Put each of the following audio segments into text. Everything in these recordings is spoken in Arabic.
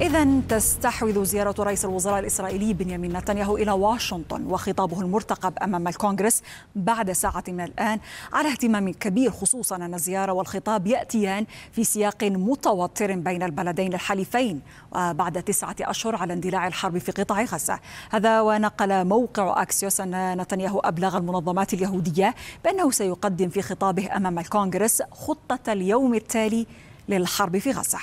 إذا تستحوذ زيارة رئيس الوزراء الإسرائيلي بنيامين نتنياهو إلى واشنطن وخطابه المرتقب أمام الكونغرس بعد ساعة من الآن على اهتمام كبير خصوصا أن الزيارة والخطاب يأتيان في سياق متوتر بين البلدين الحليفين وبعد تسعة أشهر على اندلاع الحرب في قطاع غزة هذا ونقل موقع أكسيوس أن نتنياهو أبلغ المنظمات اليهودية بأنه سيقدم في خطابه أمام الكونغرس خطة اليوم التالي للحرب في غزة.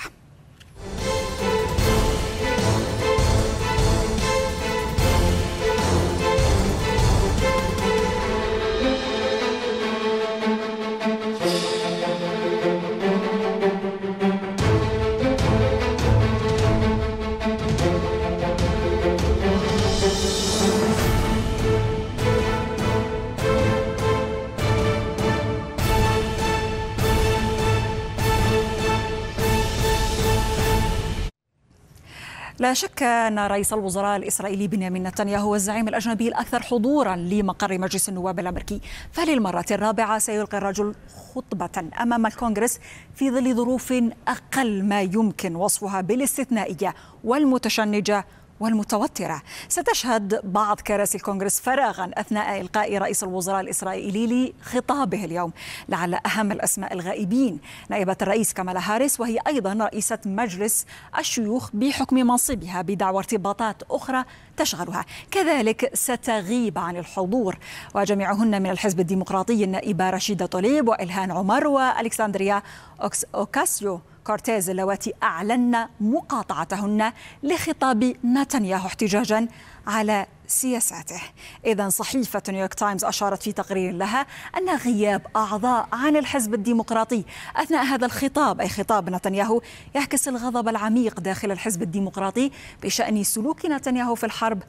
لا شك أن رئيس الوزراء الإسرائيلي بنيامين نتنياهو هو الزعيم الأجنبي الأكثر حضورا لمقر مجلس النواب الأمريكي فللمرة الرابعة سيلقي الرجل خطبة أمام الكونغرس في ظل ظروف أقل ما يمكن وصفها بالاستثنائية والمتشنجة والمتوترة ستشهد بعض كراسي الكونغرس فراغا أثناء إلقاء رئيس الوزراء الإسرائيلي لخطابه اليوم لعل أهم الأسماء الغائبين نائبة الرئيس كمالا هاريس وهي أيضا رئيسة مجلس الشيوخ بحكم منصبها بدعوى ارتباطات أخرى تشغلها كذلك ستغيب عن الحضور وجميعهن من الحزب الديمقراطي النائبة رشيدة طليب وإلهان عمر وألكسندريا أوكاسيو كورتيز اللواتي أعلن مقاطعتهن لخطاب نتنياهو احتجاجا على سياساته إذا صحيفة نيويورك تايمز أشارت في تقرير لها أن غياب أعضاء عن الحزب الديمقراطي أثناء هذا الخطاب أي خطاب نتنياهو يعكس الغضب العميق داخل الحزب الديمقراطي بشأن سلوك نتنياهو في الحرب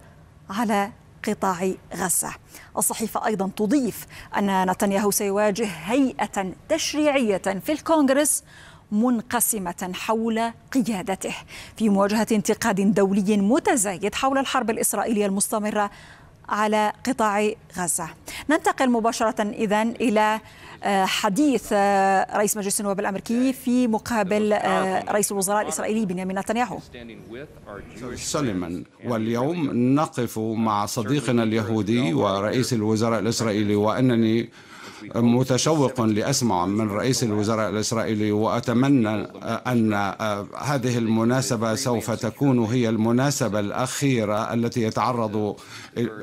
على قطاع غزة الصحيفة أيضا تضيف أن نتنياهو سيواجه هيئة تشريعية في الكونغرس منقسمة حول قيادته في مواجهة انتقاد دولي متزايد حول الحرب الإسرائيلية المستمرة على قطاع غزة ننتقل مباشرة إذا إلى آه، حديث آه، رئيس مجلس النواب الأمريكي في مقابل آه، رئيس الوزراء الإسرائيلي بنيامين نتنياهو سلما واليوم نقف مع صديقنا اليهودي ورئيس الوزراء الإسرائيلي وأنني متشوق لأسمع من رئيس الوزراء الإسرائيلي وأتمنى أن هذه المناسبة سوف تكون هي المناسبة الأخيرة التي يتعرض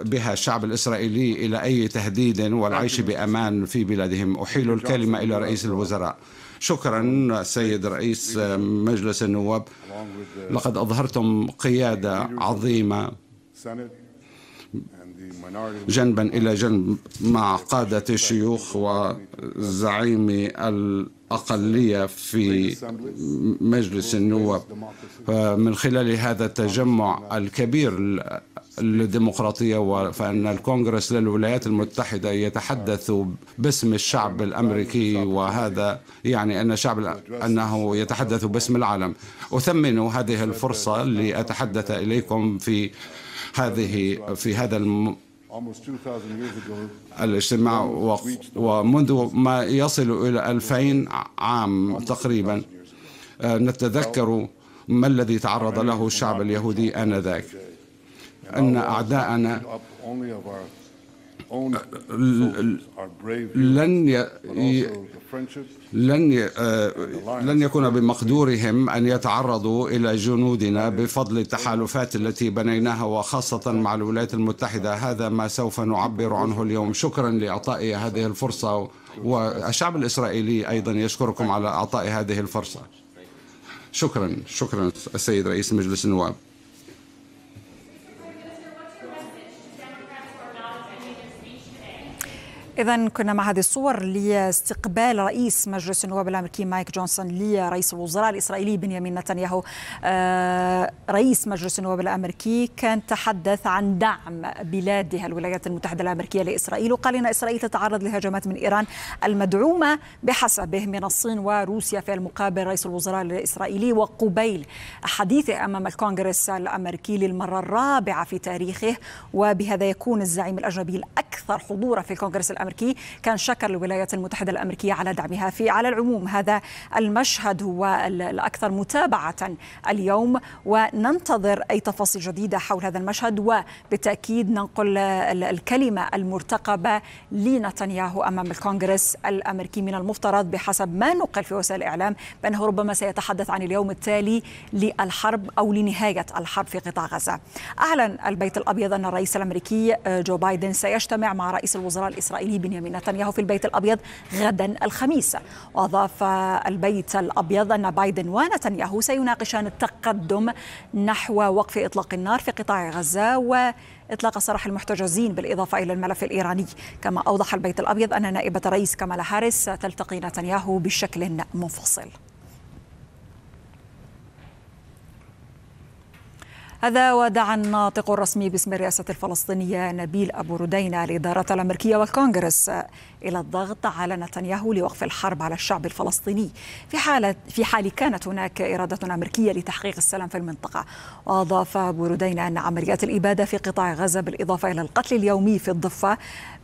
بها الشعب الإسرائيلي إلى أي تهديد والعيش بأمان في بلادهم أحيل الكلمة إلى رئيس الوزراء شكرا سيد رئيس مجلس النواب لقد أظهرتم قيادة عظيمة جنبا إلى جنب مع قادة الشيوخ وزعيم الأقلية في مجلس النواب من خلال هذا التجمع الكبير للديمقراطية فأن الكونغرس للولايات المتحدة يتحدث باسم الشعب الأمريكي وهذا يعني أن الشعب أنه يتحدث باسم العالم أثمن هذه الفرصة لأتحدث إليكم في هذه في هذا الم الاجتماع ومنذ ما يصل إلى ألفين عام تقريبا آه، نتذكر ما الذي تعرض له الشعب اليهودي آنذاك أن أعداءنا لن ي... لن ي... آه، لن يكون بمقدورهم ان يتعرضوا الى جنودنا بفضل التحالفات التي بنيناها وخاصه مع الولايات المتحده هذا ما سوف نعبر عنه اليوم شكرا لاعطائي هذه الفرصه والشعب الاسرائيلي ايضا يشكركم على اعطاء هذه الفرصه شكرا شكرا السيد رئيس مجلس النواب إذا كنا مع هذه الصور لاستقبال رئيس مجلس النواب الأمريكي مايك جونسون لرئيس الوزراء الإسرائيلي بنيامين نتنياهو آه، رئيس مجلس النواب الأمريكي كان تحدث عن دعم بلادها الولايات المتحدة الأمريكية لإسرائيل وقال إن إسرائيل تتعرض لهجمات من إيران المدعومة بحسبه من الصين وروسيا في المقابل رئيس الوزراء الإسرائيلي وقبيل حديثه أمام الكونغرس الأمريكي للمرة الرابعة في تاريخه وبهذا يكون الزعيم الأجنبي الأكثر حضورا في الكونغرس الأمريكي الأمريكي كان شكر الولايات المتحدة الأمريكية على دعمها في على العموم هذا المشهد هو الأكثر متابعة اليوم وننتظر أي تفاصيل جديدة حول هذا المشهد وبالتأكيد ننقل الكلمة المرتقبة لنتنياهو أمام الكونغرس الأمريكي من المفترض بحسب ما نقل في وسائل الإعلام بأنه ربما سيتحدث عن اليوم التالي للحرب أو لنهاية الحرب في قطاع غزة أعلن البيت الأبيض أن الرئيس الأمريكي آه، جو بايدن سيجتمع مع رئيس الوزراء الإسرائيلي لابنه بنيامين نتنياهو في البيت الأبيض غدا الخميس وأضاف البيت الأبيض أن بايدن ونتنياهو سيناقشان التقدم نحو وقف إطلاق النار في قطاع غزة و إطلاق سراح المحتجزين بالإضافة إلى الملف الإيراني كما أوضح البيت الأبيض أن نائبة الرئيس كمالا هاريس تلتقي نتنياهو بشكل منفصل هذا ودعا الناطق الرسمي باسم الرئاسة الفلسطينية نبيل أبو ردينة الإدارة الأمريكية والكونغرس إلى الضغط على نتنياهو لوقف الحرب على الشعب الفلسطيني في حالة في حال كانت هناك إرادة أمريكية لتحقيق السلام في المنطقة وأضاف أبو ردينة أن عمليات الإبادة في قطاع غزة بالإضافة إلى القتل اليومي في الضفة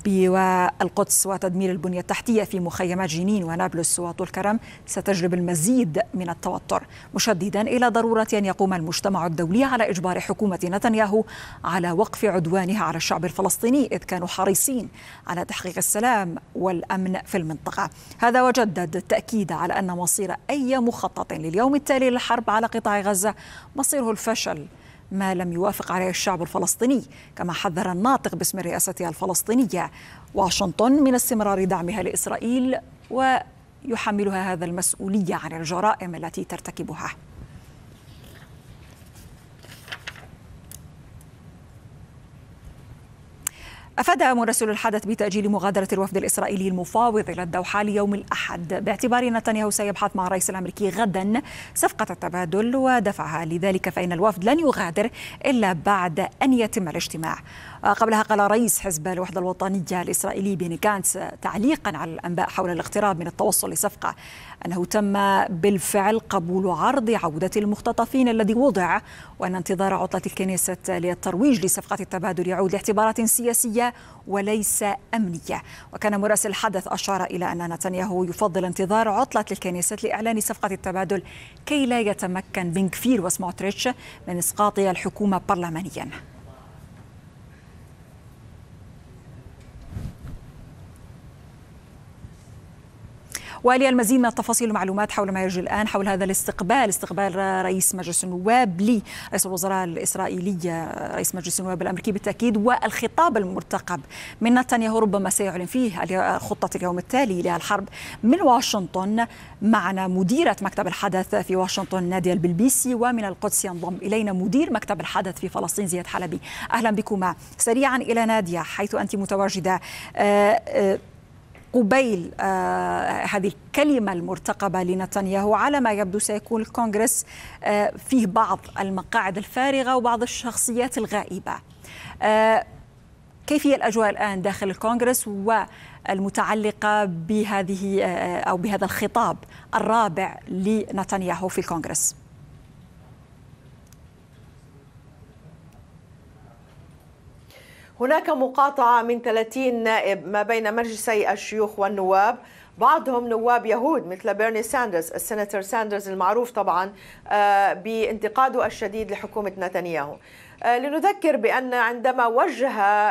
والقدس وتدمير البنية التحتية في مخيمات جنين ونابلس وطولكرم ستجلب المزيد من التوتر مشددا إلى ضرورة أن يقوم المجتمع الدولي على إجبار حكومة نتنياهو على وقف عدوانها على الشعب الفلسطيني إذ كانوا حريصين على تحقيق السلام والأمن في المنطقة هذا وجدد التأكيد على أن مصير أي مخطط لليوم التالي للحرب على قطاع غزة مصيره الفشل ما لم يوافق عليه الشعب الفلسطيني كما حذر الناطق باسم رئاستها الفلسطينية واشنطن من استمرار دعمها لإسرائيل ويحملها هذا المسؤولية عن الجرائم التي ترتكبها أفاد مراسل الحدث بتأجيل مغادرة الوفد الإسرائيلي المفاوض إلى الدوحة ليوم الأحد باعتبار نتنياهو سيبحث مع الرئيس الأمريكي غدا صفقة التبادل ودفعها لذلك فإن الوفد لن يغادر إلا بعد أن يتم الاجتماع قبلها قال رئيس حزب الوحدة الوطنية الإسرائيلي بيني كانتس تعليقا على الأنباء حول الاقتراب من التوصل لصفقة أنه تم بالفعل قبول عرض عودة المختطفين الذي وضع وأن انتظار عطلة الكنيسة للترويج لصفقة التبادل يعود لاعتبارات سياسية وليس أمنية وكان مراسل الحدث أشار إلى أن نتنياهو يفضل انتظار عطلة الكنيسة لإعلان صفقة التبادل كي لا يتمكن بنكفير وسموتريتش من إسقاط الحكومة برلمانيا المزيد من التفاصيل والمعلومات حول ما يجري الآن حول هذا الاستقبال استقبال رئيس مجلس النواب لرئيس الوزراء الإسرائيلي رئيس مجلس النواب الأمريكي بالتأكيد والخطاب المرتقب من نتنياهو ربما سيعلن فيه خطة اليوم التالي للحرب من واشنطن معنا مديرة مكتب الحدث في واشنطن نادية البلبيسي ومن القدس ينضم إلينا مدير مكتب الحدث في فلسطين زياد حلبي أهلا بكما سريعا إلى نادية حيث أنت متواجدة آه، آه، قبيل آه، هذه الكلمة المرتقبة لنتنياهو على ما يبدو سيكون الكونغرس آه، فيه بعض المقاعد الفارغة وبعض الشخصيات الغائبة آه، كيف هي الأجواء الآن داخل الكونغرس والمتعلقة بهذه أو بهذا الخطاب الرابع لنتنياهو في الكونغرس؟ هناك مقاطعة من 30 نائب ما بين مجلسي الشيوخ والنواب بعضهم نواب يهود مثل بيرني ساندرز السناتور ساندرز المعروف طبعا آه، بانتقاده الشديد لحكومة نتنياهو آه، لنذكر بأن عندما وجه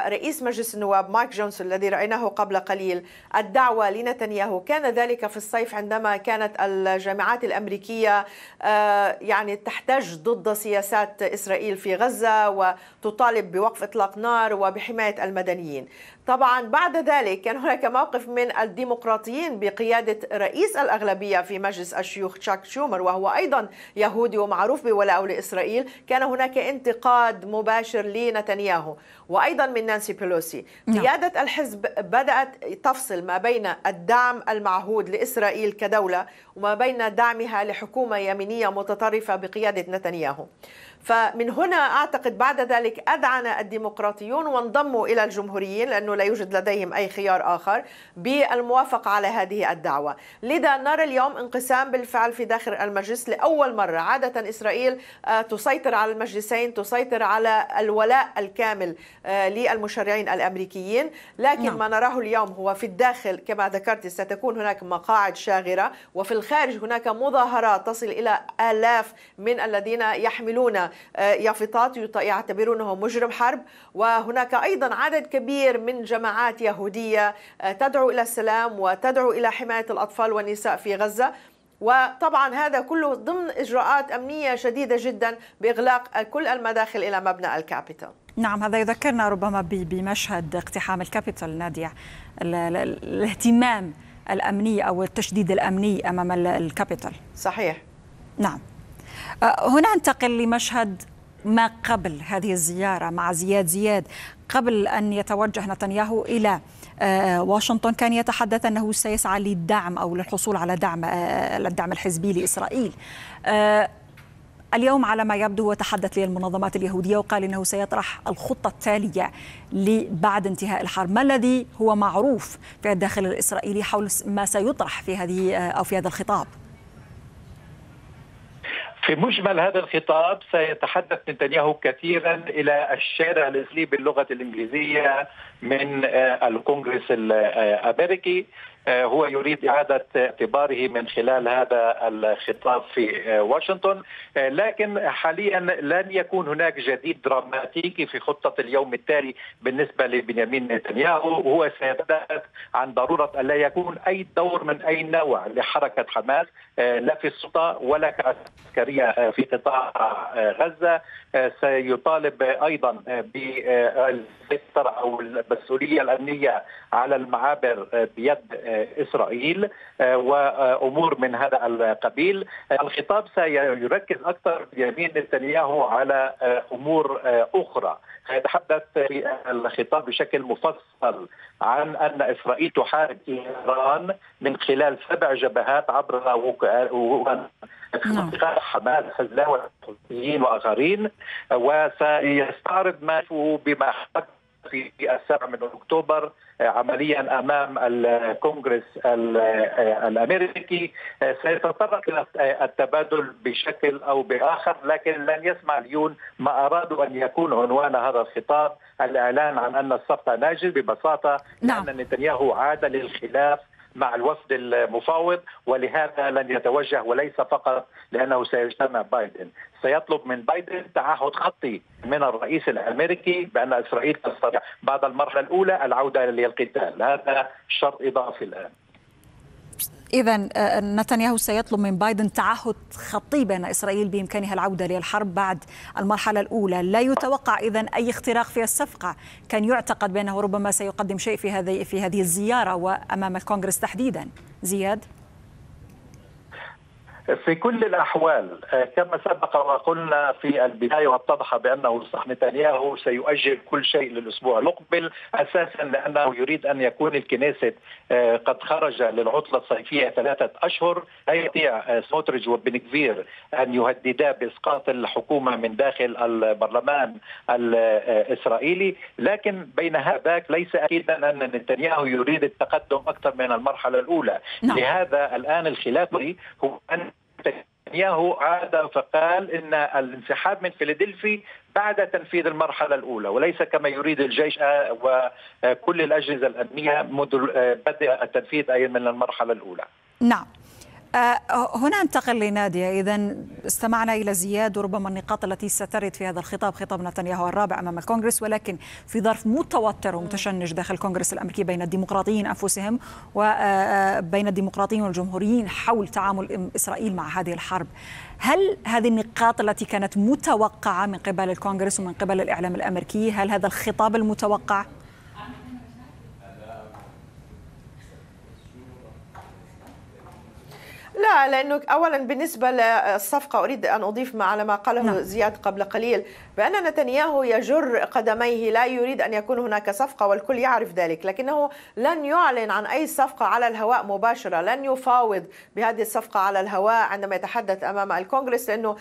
رئيس مجلس النواب مايك جونسون الذي رأيناه قبل قليل الدعوة لنتنياهو كان ذلك في الصيف عندما كانت الجامعات الأمريكية آه، يعني تحتج ضد سياسات إسرائيل في غزة وتطالب بوقف إطلاق نار وبحماية المدنيين طبعا بعد ذلك كان هناك موقف من الديمقراطيين بقيادة رئيس الأغلبية في مجلس الشيوخ تشاك شومر وهو أيضا يهودي ومعروف بولائه لإسرائيل كان هناك انتقاد مباشر لنتنياهو وأيضا من نانسي بيلوسي نعم. قيادة الحزب بدأت تفصل ما بين الدعم المعهود لإسرائيل كدولة وما بين دعمها لحكومة يمينية متطرفة بقيادة نتنياهو فمن هنا أعتقد بعد ذلك أذعن الديمقراطيون وانضموا إلى الجمهوريين لأنه لا يوجد لديهم أي خيار آخر بالموافقة على هذه الدعوة لذا نرى اليوم انقسام بالفعل في داخل المجلس لأول مرة عادة إسرائيل آه، تسيطر على المجلسين تسيطر على الولاء الكامل آه، للمشرعين الأمريكيين لكن نعم. ما نراه اليوم هو في الداخل كما ذكرت ستكون هناك مقاعد شاغرة وفي الخارج هناك مظاهرات تصل إلى آلاف من الذين يحملون آه، يافطات يعتبرونه مجرم حرب وهناك أيضا عدد كبير من جماعات يهودية آه، تدعو إلى السلام وتدعو إلى حماية الأطفال والنساء في غزة وطبعا هذا كله ضمن اجراءات امنيه شديده جدا باغلاق كل المداخل الى مبنى الكابيتال نعم هذا يذكرنا ربما بمشهد اقتحام الكابيتال نادية الاهتمام الأمني أو التشديد الأمني أمام الكابيتال صحيح نعم أه، هنا انتقل لمشهد ما قبل هذه الزيارة مع زياد زياد قبل أن يتوجه نتنياهو إلى أه، واشنطن كان يتحدث أنه سيسعى للدعم أو للحصول على دعم أه، الدعم الحزبي لإسرائيل اليوم على ما يبدو وتحدث للمنظمات اليهودية وقال إنه سيطرح الخطة التالية لبعد انتهاء الحرب ما الذي هو معروف في الداخل الإسرائيلي حول ما سيطرح في هذه أو في هذا الخطاب في مجمل هذا الخطاب سيتحدث نتنياهو كثيرا الى الشارع الاسرائيلي باللغه الانجليزيه من آه، الكونغرس الامريكي آه، هو يريد إعادة اعتباره من خلال هذا الخطاب في آه، واشنطن لكن حاليا لن يكون هناك جديد دراماتيكي في خطة اليوم التالي بالنسبة لبنيامين نتنياهو هو سيتحدث عن ضرورة ألا يكون أي دور من أي نوع لحركة حماس لا في السلطة ولا كعسكرية الإسرائيلية في قطاع آه، غزة آه، سيطالب آه، أيضا بالسيطرة أو المسؤولية الأمنية على المعابر بيد إسرائيل وأمور من هذا القبيل الخطاب سيركز أكثر بيمين نتنياهو على أمور أخرى سيتحدث في الخطاب بشكل مفصل عن أن إسرائيل تحارب إيران من خلال سبع جبهات عبر منطقة نعم. حماس والفلسطينيين واخرين وسيستعرض ما بما حدث في السابع من اكتوبر آه، عمليا امام الكونغرس آه، الامريكي آه، سيتطرق الى التبادل بشكل او باخر لكن لن يسمع اليون ما ارادوا ان يكون عنوان هذا الخطاب الاعلان عن ان الصفقه ناجل ببساطه نعم. لان نتنياهو عاد للخلاف مع الوفد المفاوض ولهذا لن يتوجه وليس فقط لانه سيجتمع بايدن سيطلب من بايدن تعهد خطي من الرئيس الامريكي بان اسرائيل تستطيع بعد المرحله الاولى العوده للقتال هذا شرط اضافي الان إذا آه، آه، نتنياهو سيطلب من بايدن تعهد خطي بأن إسرائيل بإمكانها العودة للحرب بعد المرحلة الأولى لا يتوقع إذا أي اختراق في الصفقة كان يعتقد بأنه ربما سيقدم شيء في هذه في هذه الزيارة وأمام الكونغرس تحديدا زياد في كل الأحوال آه، كما سبق وقلنا في البداية واتضح بأنه صح نتنياهو سيؤجل كل شيء للأسبوع المقبل أساسا لأنه يريد أن يكون الكنيسة آه، قد خرج للعطلة الصيفية ثلاثة أشهر لا يستطيع آه، سموتريج وبنكفير أن يهددا بإسقاط الحكومة من داخل البرلمان الإسرائيلي لكن بين هذاك ليس أكيدا أن نتنياهو يريد التقدم أكثر من المرحلة الأولى نعم. لهذا الآن الخلاف هو أن نتنياهو عاد فقال ان الانسحاب من فيلادلفي بعد تنفيذ المرحلة الأولى وليس كما يريد الجيش آه، وكل الأجهزة الأمنية منذ آه، بدء التنفيذ أي من المرحلة الأولى نعم آه، هنا انتقل لنادية إذا استمعنا إلى زياد وربما النقاط التي سترد في هذا الخطاب خطاب نتنياهو الرابع أمام الكونغرس ولكن في ظرف متوتر ومتشنج داخل الكونغرس الأمريكي بين الديمقراطيين أنفسهم وبين آه، آه، الديمقراطيين والجمهوريين حول تعامل إسرائيل مع هذه الحرب هل هذه النقاط التي كانت متوقعة من قبل الكونغرس ومن قبل الإعلام الأمريكي هل هذا الخطاب المتوقع؟ لا لانه اولا بالنسبه للصفقه اريد ان اضيف ما على ما قاله نعم. زياد قبل قليل بان نتنياهو يجر قدميه لا يريد ان يكون هناك صفقه والكل يعرف ذلك لكنه لن يعلن عن اي صفقه على الهواء مباشره لن يفاوض بهذه الصفقه على الهواء عندما يتحدث امام الكونغرس لانه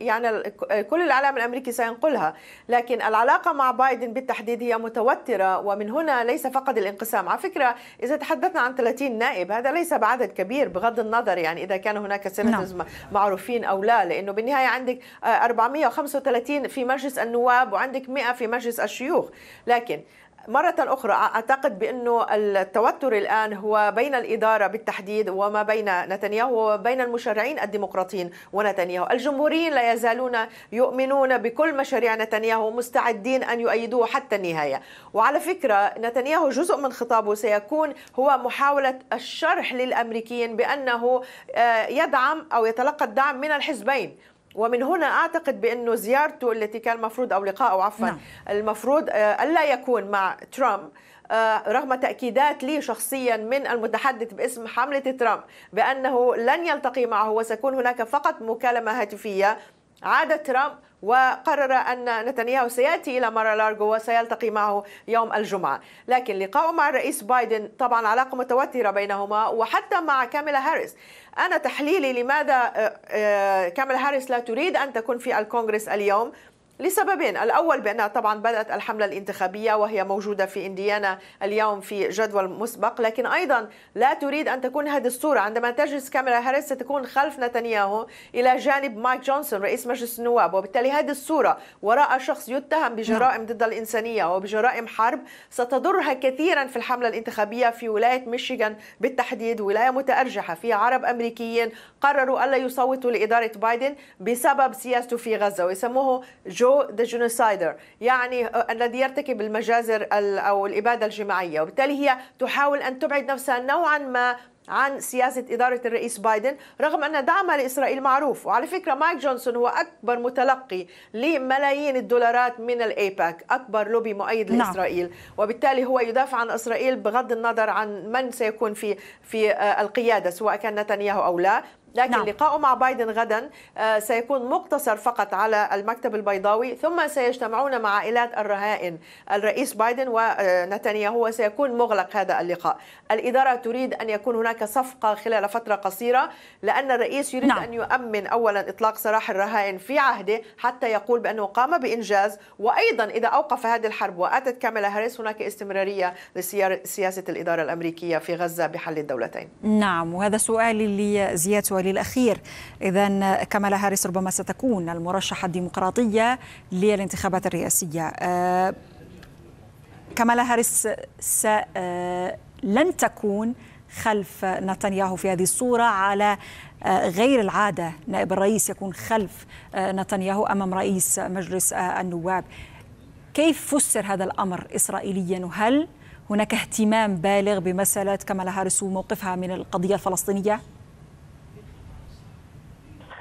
يعني كل الاعلام الامريكي سينقلها لكن العلاقه مع بايدن بالتحديد هي متوتره ومن هنا ليس فقط الانقسام على فكره اذا تحدثنا عن 30 نائب هذا ليس بعدد كبير بغض النظر القدر يعني اذا كان هناك سيناتورز نعم. معروفين او لا لانه بالنهايه عندك 435 آه، في مجلس النواب وعندك 100 في مجلس الشيوخ لكن مرة أخرى أعتقد بأنه التوتر الآن هو بين الإدارة بالتحديد وما بين نتنياهو وبين المشرعين الديمقراطيين ونتنياهو الجمهوريين لا يزالون يؤمنون بكل مشاريع نتنياهو ومستعدين أن يؤيدوه حتى النهاية وعلى فكرة نتنياهو جزء من خطابه سيكون هو محاولة الشرح للأمريكيين بأنه آه، يدعم أو يتلقى الدعم من الحزبين ومن هنا اعتقد بانه زيارته التي كان المفروض او لقائه عفوا نعم. المفروض آه، الا يكون مع ترامب آه، رغم تأكيدات لي شخصيا من المتحدث باسم حملة ترامب بأنه لن يلتقي معه وسيكون هناك فقط مكالمة هاتفية عاد ترامب وقرر أن نتنياهو سيأتي إلى مارا لارجو وسيلتقي معه يوم الجمعة لكن لقاؤه مع الرئيس بايدن طبعا علاقة متوترة بينهما وحتى مع كاميلا هاريس أنا تحليلي لماذا آه، آه، كاميلا هاريس لا تريد أن تكون في الكونغرس اليوم لسببين الأول بأنها طبعا بدأت الحملة الانتخابية وهي موجودة في إنديانا اليوم في جدول مسبق لكن أيضا لا تريد أن تكون هذه الصورة عندما تجلس كاميرا هاريس ستكون خلف نتنياهو إلى جانب مايك جونسون رئيس مجلس النواب وبالتالي هذه الصورة وراء شخص يتهم بجرائم ضد الإنسانية وبجرائم حرب ستضرها كثيرا في الحملة الانتخابية في ولاية ميشيغان بالتحديد ولاية متأرجحة فيها عرب أمريكيين قرروا ألا يصوتوا لإدارة بايدن بسبب سياسته في غزة ويسموه جو جو ذا جينوسايدر يعني آه، الذي يرتكب المجازر او الاباده الجماعيه وبالتالي هي تحاول ان تبعد نفسها نوعا ما عن سياسة إدارة الرئيس بايدن رغم أن دعمها لإسرائيل معروف وعلى فكرة مايك جونسون هو أكبر متلقي لملايين الدولارات من الأيباك أكبر لوبي مؤيد نعم. لإسرائيل وبالتالي هو يدافع عن إسرائيل بغض النظر عن من سيكون في في آه، القيادة سواء كان نتنياهو أو لا لكن نعم. لقاءه مع بايدن غدا آه، سيكون مقتصر فقط على المكتب البيضاوي ثم سيجتمعون مع عائلات الرهائن الرئيس بايدن ونتنياهو آه، سيكون مغلق هذا اللقاء الإدارة تريد أن يكون هناك صفقة خلال فترة قصيرة لأن الرئيس يريد نعم. أن يؤمن أولا إطلاق سراح الرهائن في عهده حتى يقول بأنه قام بإنجاز وأيضا إذا أوقف هذه الحرب وأتت كاميلا هاريس هناك استمرارية لسياسة الإدارة الأمريكية في غزة بحل الدولتين نعم وهذا سؤالي لزياد الدولي الأخير إذا كمالا هاريس ربما ستكون المرشحة الديمقراطية للانتخابات الرئاسية آه، كمالا هاريس آه، لن تكون خلف نتنياهو في هذه الصورة على آه، غير العادة نائب الرئيس يكون خلف نتنياهو أمام رئيس مجلس النواب كيف فسر هذا الأمر إسرائيليا وهل هناك اهتمام بالغ بمسألة كمالا هاريس وموقفها من القضية الفلسطينية؟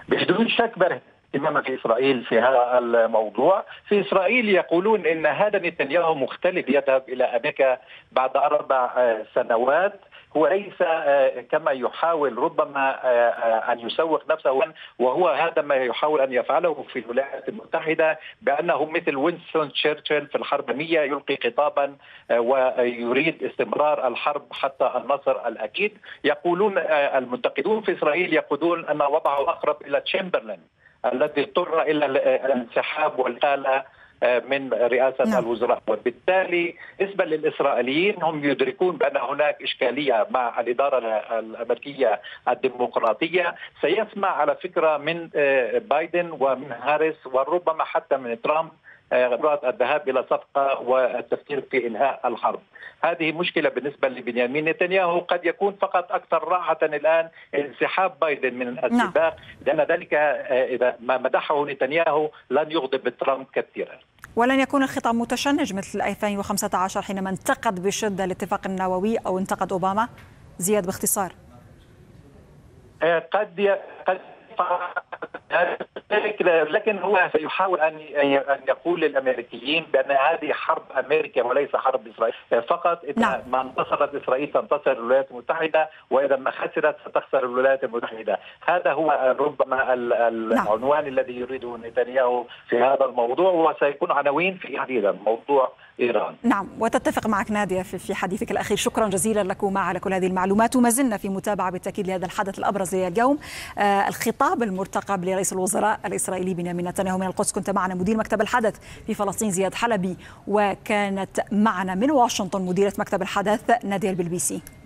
بدون شك اهتمام في اسرائيل في هذا الموضوع، في اسرائيل يقولون ان هذا نتنياهو مختلف يذهب الى امريكا بعد اربع آه، سنوات هو ليس آه، كما يحاول ربما آه، آه، أن يسوق نفسه وهو هذا ما يحاول أن يفعله في الولايات المتحدة بأنه مثل وينستون تشرشل في الحرب المية يلقي خطابا ويريد استمرار الحرب حتى النصر الأكيد يقولون المنتقدون في إسرائيل يقولون أن وضعه أقرب إلى تشمبرلين الذي اضطر إلى الانسحاب والآلة آه، من رئاسة نعم. الوزراء وبالتالي بالنسبة للإسرائيليين هم يدركون بأن هناك إشكالية مع الإدارة الأمريكية الديمقراطية سيسمع على فكرة من آه، بايدن ومن هاريس وربما حتى من ترامب إبراءة الذهاب إلى صفقة والتفكير في إنهاء الحرب هذه مشكلة بالنسبة لبنيامين نتنياهو قد يكون فقط أكثر راحة الآن انسحاب بايدن من نعم. السباق لأن ذلك آه، إذا ما مدحه نتنياهو لن يغضب ترامب كثيرا ولن يكون الخطاب متشنج مثل 2015 حينما انتقد بشدة الاتفاق النووي أو انتقد أوباما زياد باختصار آه، قد قد لكن هو سيحاول ان ان يقول للامريكيين بان هذه حرب امريكا وليس حرب اسرائيل فقط اذا نعم. ما انتصرت اسرائيل تنتصر الولايات المتحده واذا ما خسرت ستخسر الولايات المتحده هذا هو ربما نعم. العنوان لا. الذي يريده نتنياهو في هذا الموضوع وسيكون عناوين في تحديدا موضوع ايران نعم وتتفق معك ناديه في حديثك الاخير شكرا جزيلا لكما على كل هذه المعلومات وما زلنا في متابعه بالتاكيد لهذا الحدث الابرز اليوم آه الخطاب المرتقى قبل رئيس الوزراء الإسرائيلي بنيامين نتنياهو من القدس كنت معنا مدير مكتب الحدث في فلسطين زياد حلبي وكانت معنا من واشنطن مديرة مكتب الحدث نادية البلبيسي